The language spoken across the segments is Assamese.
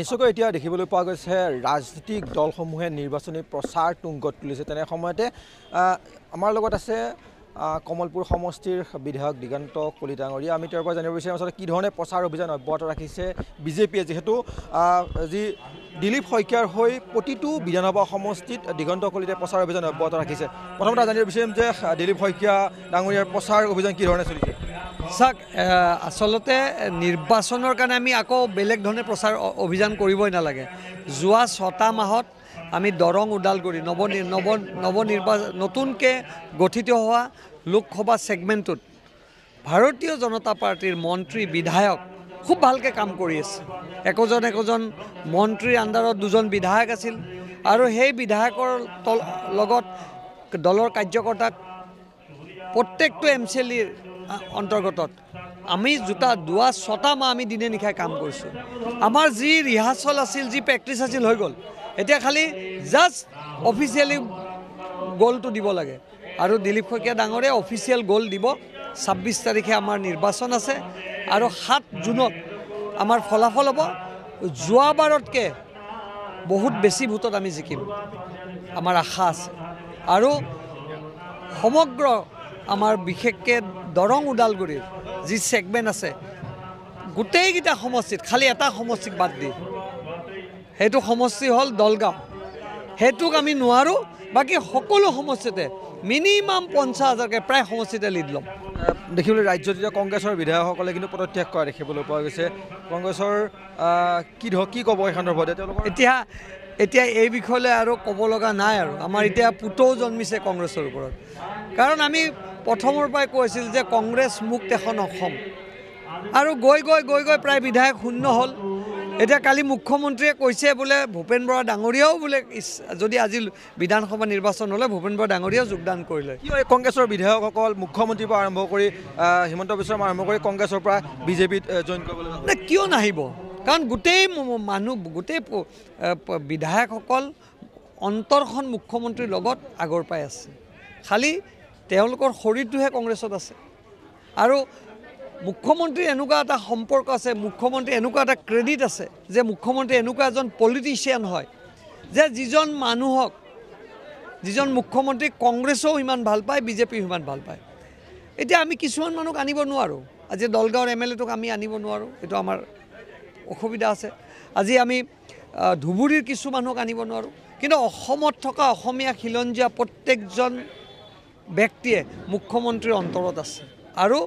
নিশ্চয়কৈ এতিয়া দেখিবলৈ পোৱা গৈছে ৰাজনীতিক দলসমূহে নিৰ্বাচনী প্ৰচাৰ তুংগত তুলিছে তেনে সময়তে আমাৰ লগত আছে কমলপুৰ সমষ্টিৰ বিধায়ক দিগন্ত কলিতাঙৰীয়া আমি তেওঁৰ পৰা জানিব বিচাৰিম আচলতে কি ধৰণে প্ৰচাৰ অভিযান অব্যাহত ৰাখিছে বিজেপিয়ে যিহেতু যি দিলীপ শইকীয়াৰ হৈ প্ৰতিটো বিধানসভা সমষ্টিত দিগন্ত কলিতাই প্ৰচাৰ অভিযান অব্যাহত ৰাখিছে প্ৰথমতে জানিব বিচাৰিম যে দিলীপ শইকীয়া ডাঙৰীয়াৰ প্ৰচাৰ অভিযান কি ধৰণে চলিছে চাওক আচলতে নিৰ্বাচনৰ কাৰণে আমি আকৌ বেলেগ ধৰণে প্ৰচাৰ অভিযান কৰিবই নালাগে যোৱা ছটা মাহত আমি দৰং ওদালগুৰি নৱ নৱ নৱনিৰ্বাচন নতুনকৈ গঠিত হোৱা লোকসভা ছেগমেণ্টটোত ভাৰতীয় জনতা পাৰ্টিৰ মন্ত্ৰী বিধায়ক খুব ভালকৈ কাম কৰি আছে একোজন একোজন মন্ত্ৰীৰ আণ্ডাৰত দুজন বিধায়ক আছিল আৰু সেই বিধায়কৰ তল লগত দলৰ কাৰ্যকৰ্তাক প্ৰত্যেকটো এম চি এল অন্তৰ্গত আমি জোতা দুৱা ছটা মাহ আমি দিনে নিশাই কাম কৰিছোঁ আমাৰ যি ৰিহাৰ্চল আছিল যি প্ৰেক্টিচ আছিল হৈ গ'ল এতিয়া খালি জাষ্ট অফিচিয়েলি গ'লটো দিব লাগে আৰু দিলীপ শইকীয়া ডাঙৰে অফিচিয়েল গ'ল দিব ছাব্বিছ তাৰিখে আমাৰ নিৰ্বাচন আছে আৰু সাত জুনত আমাৰ ফলাফল হ'ব যোৱাবাৰতকৈ বহুত বেছি ভোটত আমি জিকিম আমাৰ আশা আছে আৰু সমগ্ৰ আমাৰ বিশেষকৈ দৰং ওদালগুৰিৰ যি চেগমেণ্ট আছে গোটেইকেইটা সমষ্টিত খালী এটা সমষ্টিক বাদ দি সেইটো সমষ্টি হ'ল দলগাঁও সেইটোক আমি নোৱাৰোঁ বাকী সকলো সমষ্টিতে মিনিমাম পঞ্চাছ হাজাৰকৈ প্ৰায় সমষ্টিতে লিড ল'ম দেখিবলৈ ৰাজ্যত এতিয়া কংগ্ৰেছৰ বিধায়কসকলে কিন্তু পদত্যাগ কৰা দেখিবলৈ পোৱা গৈছে কংগ্ৰেছৰ কি ধৰক কি ক'ব এই সন্দৰ্ভতে তেওঁলোকে এতিয়া এতিয়া এই বিষয়লৈ আৰু ক'ব লগা নাই আৰু আমাৰ এতিয়া পুতৌ জন্মিছে কংগ্ৰেছৰ ওপৰত কাৰণ আমি প্ৰথমৰ পৰাই কৈছিল যে কংগ্ৰেছ মুক্ত এখন অসম আৰু গৈ গৈ গৈ গৈ প্ৰায় বিধায়ক শূন্য হ'ল এতিয়া কালি মুখ্যমন্ত্ৰীয়ে কৈছে বোলে ভূপেন বৰা ডাঙৰীয়াও বোলে যদি আজি বিধানসভা নিৰ্বাচন হ'লে ভূপেন বৰা ডাঙৰীয়াও যোগদান কৰিলে কংগ্ৰেছৰ বিধায়কসকল মুখ্যমন্ত্ৰীৰ পৰা আৰম্ভ কৰি হিমন্ত বিশ্বৰ আৰম্ভ কৰি কংগ্ৰেছৰ পৰা বিজেপিত জইন কৰিবলৈ কিয় নাহিব কাৰণ গোটেই মানুহ গোটেই বিধায়কসকল অন্তৰখন মুখ্যমন্ত্ৰীৰ লগত আগৰ পৰাই আছে খালি তেওঁলোকৰ শৰীৰটোহে কংগ্ৰেছত আছে আৰু মুখ্যমন্ত্ৰীৰ এনেকুৱা এটা সম্পৰ্ক আছে মুখ্যমন্ত্ৰী এনেকুৱা এটা ক্ৰেডিট আছে যে মুখ্যমন্ত্ৰী এনেকুৱা এজন পলিটিচিয়ান হয় যে যিজন মানুহক যিজন মুখ্যমন্ত্ৰী কংগ্ৰেছেও সিমান ভাল পায় বিজেপিও সিমান ভাল পায় এতিয়া আমি কিছুমান মানুহক আনিব নোৱাৰোঁ আজি দলগাঁৱৰ এম এল এটোক আমি আনিব নোৱাৰোঁ এইটো আমাৰ অসুবিধা আছে আজি আমি ধুবুৰীৰ কিছু মানুহক আনিব নোৱাৰোঁ কিন্তু অসমত থকা অসমীয়া খিলঞ্জীয়া প্ৰত্যেকজন ব্যক্তিয়ে মুখ্যমন্ত্ৰীৰ অন্তৰত আছে আৰু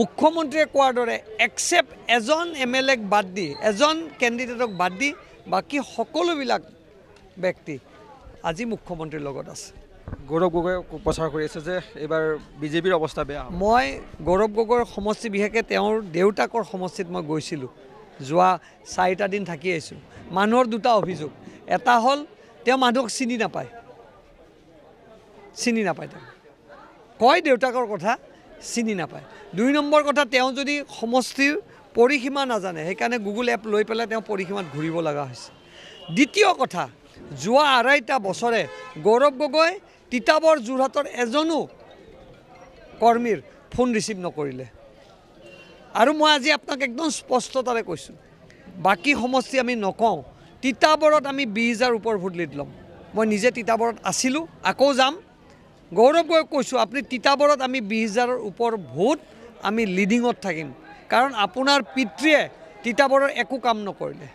মুখ্যমন্ত্ৰীয়ে কোৱাৰ দৰে একচেপ্ট এজন এম এল এক বাদ দি এজন কেণ্ডিডেটক বাদ দি বাকী সকলোবিলাক ব্যক্তি আজি মুখ্যমন্ত্ৰীৰ লগত আছে গৌৰৱ গগৈ প্ৰচাৰ কৰি আছে যে এইবাৰ বিজেপিৰ অৱস্থা বেয়া মই গৌৰৱ গগৈৰ সমষ্টি বিশেষকৈ তেওঁৰ দেউতাকৰ সমষ্টিত মই গৈছিলোঁ যোৱা চাৰিটা দিন থাকি আহিছোঁ মানুহৰ দুটা অভিযোগ এটা হ'ল তেওঁ মানুহক চিনি নাপায় চিনি নাপায় তেওঁ কয় দেউতাকৰ কথা চিনি নাপায় দুই নম্বৰ কথা তেওঁ যদি সমষ্টিৰ পৰিসীমা নাজানে সেইকাৰণে গুগল এপ লৈ পেলাই তেওঁ পৰিসীমাত ঘূৰিব লগা হৈছে দ্বিতীয় কথা যোৱা আঢ়াইটা বছৰে গৌৰৱ গগৈ তিতাবৰ যোৰহাটৰ এজনো কৰ্মীৰ ফোন ৰিচিভ নকৰিলে আৰু মই আজি আপোনাক একদম স্পষ্টতাৰে কৈছোঁ বাকী সমষ্টি আমি নকওঁ তিতাবৰত আমি বিছ হাজাৰ ওপৰ ভোট লিড ল'ম মই নিজে তিতাবৰত আছিলোঁ আকৌ যাম গৌৰৱকৈ কৈছোঁ আপুনি তিতাবৰত আমি বিছ হাজাৰৰ ওপৰ ভোট আমি লিডিঙত থাকিম কাৰণ আপোনাৰ পিতৃয়ে তিতাবৰৰ একো কাম নকৰিলে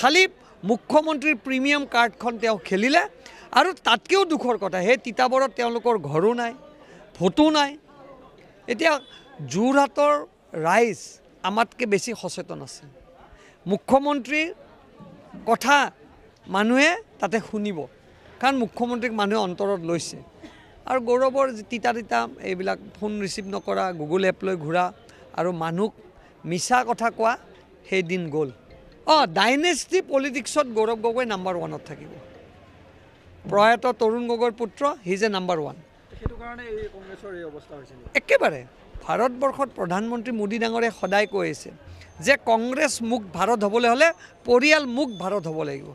খালী মুখ্যমন্ত্ৰীৰ প্ৰিমিয়াম কাৰ্ডখন তেওঁ খেলিলে আৰু তাতকৈও দুখৰ কথা সেই তিতাবৰত তেওঁলোকৰ ঘৰো নাই ভোটো নাই এতিয়া যোৰহাটৰ ৰাইজ আমাতকৈ বেছি সচেতন আছে মুখ্যমন্ত্ৰীৰ কথা মানুহে তাতে শুনিব কাৰণ মুখ্যমন্ত্ৰীক মানুহে অন্তৰত লৈছে আৰু গৌৰৱৰ তিতা তিতা এইবিলাক ফোন ৰিচিভ নকৰা গুগল এপ লৈ ঘূৰা আৰু মানুহক মিছা কথা কোৱা সেই দিন গ'ল অঁ ডাইনেষ্টি পলিটিক্সত গৌৰৱ গগৈ নাম্বাৰ ওৱানত থাকিব প্ৰয়াত তৰুণ গগৈৰ পুত্ৰ সি যে নাম্বাৰ ওৱান একেবাৰে ভাৰতবৰ্ষত প্ৰধানমন্ত্ৰী মোদী ডাঙৰে সদায় কৈ আছে যে কংগ্ৰেছ মুখ ভাৰত হ'বলৈ হ'লে পৰিয়াল মুখ ভাৰত হ'ব লাগিব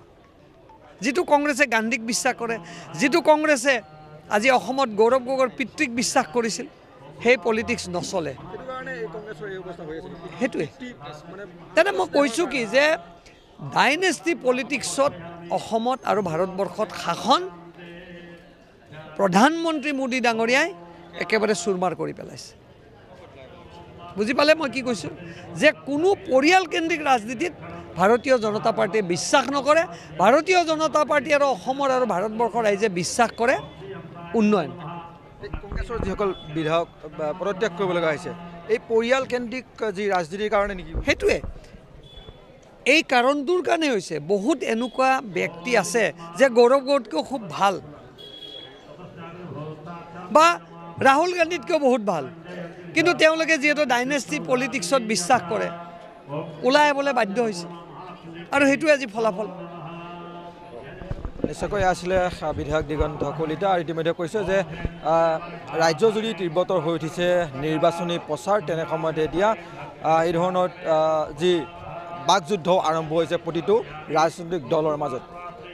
যিটো কংগ্ৰেছে গান্ধীক বিশ্বাস কৰে যিটো কংগ্ৰেছে আজি অসমত গৌৰৱ গগৈৰ পিতৃক বিশ্বাস কৰিছিল সেই পলিটিক্স নচলে সেইটোৱে তেনে মই কৈছোঁ কি যে ডাইনেষ্টি পলিটিক্সত অসমত আৰু ভাৰতবৰ্ষত শাসন প্ৰধানমন্ত্ৰী মোদী ডাঙৰীয়াই একেবাৰে চুৰমাৰ কৰি পেলাইছে বুজি পালে মই কি কৈছোঁ যে কোনো পৰিয়ালকেন্দ্ৰিক ৰাজনীতিত ভাৰতীয় জনতা পাৰ্টীয়ে বিশ্বাস নকৰে ভাৰতীয় জনতা পাৰ্টী আৰু অসমৰ আৰু ভাৰতবৰ্ষৰ ৰাইজে বিশ্বাস কৰে উন্নয়ন কংগ্ৰেছৰ যিসকল বিধায়ক পদত্যাগ কৰিবলগা হৈছে এই পৰিয়ালকেন্দ্ৰিক যি ৰাজনীতিৰ কাৰণে নেকি সেইটোৱে এই কাৰণটোৰ কাৰণে হৈছে বহুত এনেকুৱা ব্যক্তি আছে যে গৌৰৱ গৌতকৈও খুব ভাল বা ৰাহুল গান্ধীতকৈও বহুত ভাল কিন্তু তেওঁলোকে যিহেতু ডাইনেষ্টি পলিটিক্সত বিশ্বাস কৰে ওলাই আহিবলৈ বাধ্য হৈছে আৰু সেইটোৱে আজি ফলাফল নিশ্চয়কৈ আছিলে বিধায়ক দিগন্ত কলিতা আৰু ইতিমধ্যে কৈছে যে ৰাজ্য ৰাজ্যজুৰি তীব্ৰতৰ হৈ উঠিছে নিৰ্বাচনী প্ৰচাৰ তেনে সময়তে এতিয়া এই ধৰণৰ যি বাকযুদ্ধ আৰম্ভ হৈছে প্ৰতিটো ৰাজনৈতিক দলৰ মাজত